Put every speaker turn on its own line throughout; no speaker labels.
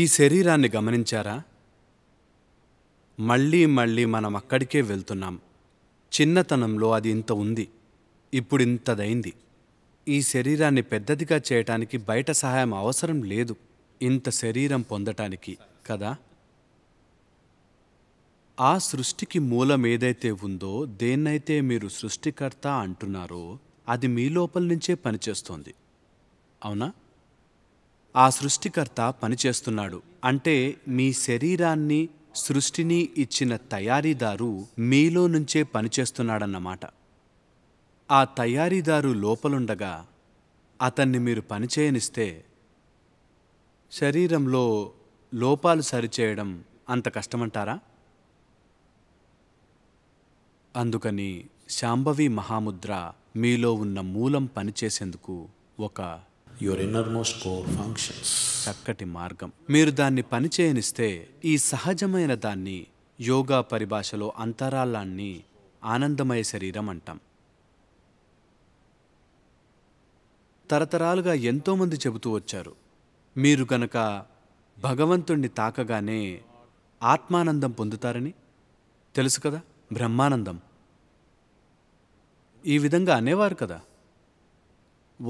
ఈ శరీరాన్ని గమనించారా మళ్ళీ మళ్ళీ మనం అక్కడికే వెళ్తున్నాం చిన్నతనంలో అది ఇంత ఉంది ఇప్పుడు ఇంతదైంది ఈ శరీరాన్ని పెద్దదిగా చేయటానికి బయట సహాయం అవసరం లేదు ఇంత శరీరం పొందటానికి కదా ఆ సృష్టికి మూలం ఏదైతే ఉందో దేన్నైతే మీరు సృష్టికర్త అంటున్నారో అది మీ లోపల నుంచే పనిచేస్తోంది అవునా ఆ సృష్టికర్త పనిచేస్తున్నాడు అంటే మీ శరీరాన్ని సృష్టిని ఇచ్చిన తయారీదారు మీలో నుంచే పనిచేస్తున్నాడన్నమాట ఆ తయారీదారు లోపలుండగా అతన్ని మీరు పనిచేయనిస్తే శరీరంలో లోపాలు సరిచేయడం అంత కష్టమంటారా అందుకని శాంభవి మహాముద్ర మీలో ఉన్న మూలం పనిచేసేందుకు ఒక యువర్ మోస్ట్ కోర్ ఫంక్షన్స్ చక్కటి మార్గం మీరు దాన్ని పనిచేయనిస్తే ఈ సహజమైన దాన్ని యోగా పరిభాషలో అంతరాళాన్ని ఆనందమయ శరీరం అంటాం తరతరాలుగా ఎంతోమంది చెబుతూ వచ్చారు మీరు గనక భగవంతుణ్ణి తాకగానే ఆత్మానందం పొందుతారని తెలుసు కదా బ్రహ్మానందం ఈ విధంగా అనేవారు కదా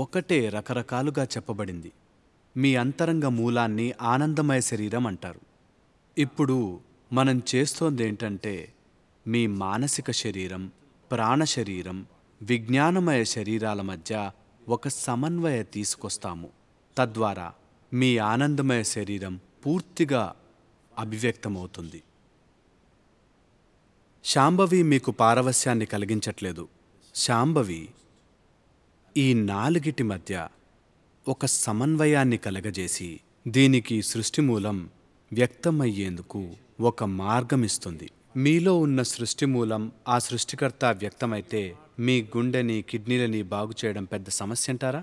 ఒకటే రకరకాలుగా చెప్పబడింది మీ అంతరంగ మూలాన్ని ఆనందమయ శరీరం అంటారు ఇప్పుడు మనం చేస్తోందేంటంటే మీ మానసిక శరీరం ప్రాణ శరీరం విజ్ఞానమయ శరీరాల మధ్య ఒక సమన్వయ తీసుకొస్తాము తద్వారా మీ ఆనందమయ శరీరం పూర్తిగా అభివ్యక్తమవుతుంది శాంభవి మీకు పారవస్యాన్ని కలిగించట్లేదు శాంభవి ఈ నాలుగిటి మధ్య ఒక సమన్వయాన్ని కలగజేసి దీనికి సృష్టి మూలం వ్యక్తమయ్యేందుకు ఒక మార్గం ఇస్తుంది మీలో ఉన్న సృష్టి మూలం ఆ సృష్టికర్త వ్యక్తమైతే మీ గుండెని కిడ్నీలని బాగు చేయడం పెద్ద సమస్య అంటారా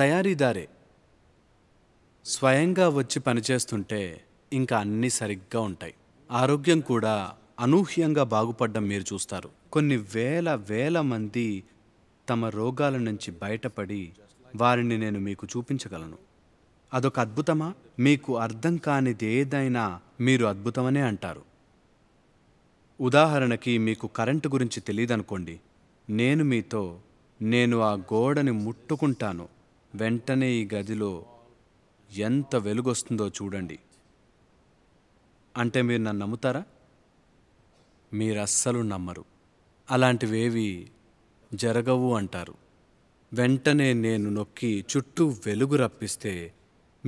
తయారీదారే స్వయంగా వచ్చి పనిచేస్తుంటే ఇంకా అన్నీ సరిగ్గా ఉంటాయి ఆరోగ్యం కూడా అనూహ్యంగా బాగుపడ్డం మీరు చూస్తారు కొన్ని వేల వేల మంది తమ రోగాల నుంచి బయటపడి వారిని నేను మీకు చూపించగలను అదొక అద్భుతమా మీకు అర్థం కానిది ఏదైనా మీరు అద్భుతమనే అంటారు ఉదాహరణకి మీకు కరెంటు గురించి తెలియదనుకోండి నేను మీతో నేను ఆ గోడని ముట్టుకుంటాను వెంటనే ఈ గదిలో ఎంత వెలుగొస్తుందో చూడండి అంటే మీరు నన్ను నమ్ముతారా మీరు అస్సలు నమ్మరు అలాంటివేవి జరగవు అంటారు వెంటనే నేను నొక్కి చుట్టూ వెలుగు రప్పిస్తే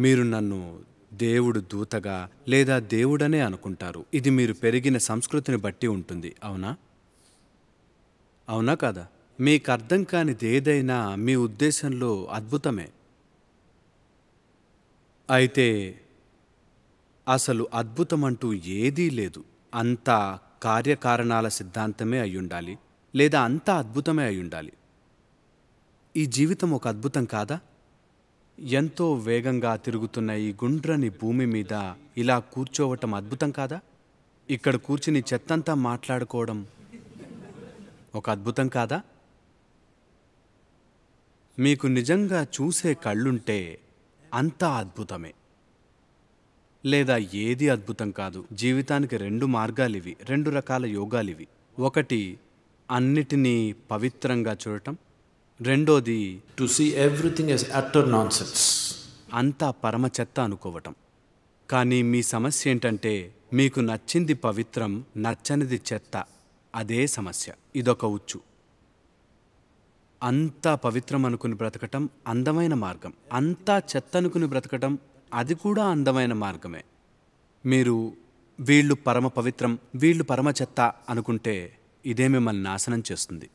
మీరు నన్ను దేవుడు దూతగా లేదా దేవుడనే అనుకుంటారు ఇది మీరు పెరిగిన సంస్కృతిని బట్టి ఉంటుంది అవునా అవునా కాదా మీకు అర్థం కానిది ఏదైనా మీ ఉద్దేశంలో అద్భుతమే అయితే అసలు అద్భుతం అంటూ ఏదీ లేదు అంతా కార్యకారణాల సిద్ధాంతమే అయ్యుండాలి లేదా అంతా అద్భుతమే అయి ఉండాలి ఈ జీవితం ఒక అద్భుతం కాదా ఎంతో వేగంగా తిరుగుతున్న ఈ గుండ్రని భూమి మీద ఇలా కూర్చోవటం అద్భుతం కాదా ఇక్కడ కూర్చుని చెత్తంతా మాట్లాడుకోవడం ఒక అద్భుతం కాదా మీకు నిజంగా చూసే కళ్ళుంటే అంతా అద్భుతమే లేదా ఏది అద్భుతం కాదు జీవితానికి రెండు మార్గాలివి రెండు రకాల యోగాలివి ఒకటి అన్నిటినీ పవిత్రంగా చూడటం రెండోది to see everything as utter nonsense అంతా పరమ చెత్త అనుకోవటం కానీ మీ సమస్య ఏంటంటే మీకు నచ్చింది పవిత్రం నచ్చనిది చెత్త అదే సమస్య ఇదొక ఉచ్చు అంతా పవిత్రం అనుకుని బ్రతకటం అందమైన మార్గం అంతా చెత్త అనుకుని బ్రతకటం అది కూడా అందమైన మార్గమే మీరు వీళ్ళు పరమ పవిత్రం వీళ్ళు పరమ చెత్త అనుకుంటే ఇదే మిమ్మల్ని నాశనం చేస్తుంది